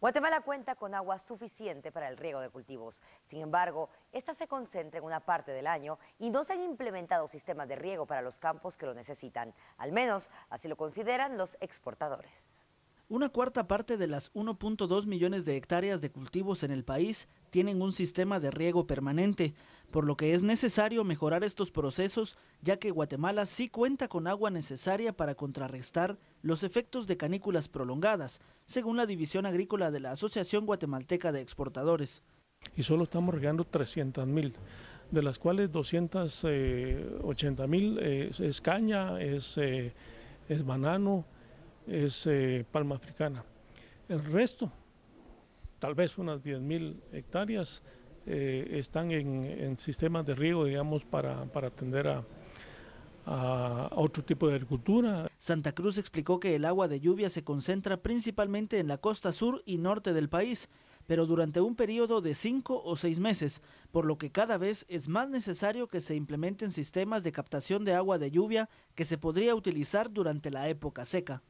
Guatemala cuenta con agua suficiente para el riego de cultivos. Sin embargo, esta se concentra en una parte del año y no se han implementado sistemas de riego para los campos que lo necesitan. Al menos así lo consideran los exportadores. Una cuarta parte de las 1.2 millones de hectáreas de cultivos en el país tienen un sistema de riego permanente por lo que es necesario mejorar estos procesos, ya que Guatemala sí cuenta con agua necesaria para contrarrestar los efectos de canículas prolongadas, según la División Agrícola de la Asociación Guatemalteca de Exportadores. Y solo estamos regando 300 mil, de las cuales 280 eh, mil eh, es, caña, es, eh, es banano, es palma africana. El resto, tal vez unas 10 mil hectáreas, eh, están en, sistemas de riego, digamos, para, atender a, a otro tipo de agricultura. Santa Cruz explicó que el agua de lluvia se concentra principalmente en la costa sur y norte del país, pero durante un periodo de cinco o seis meses, por lo que cada vez es más necesario que se implementen sistemas de captación de agua de lluvia que se podría utilizar durante la época seca.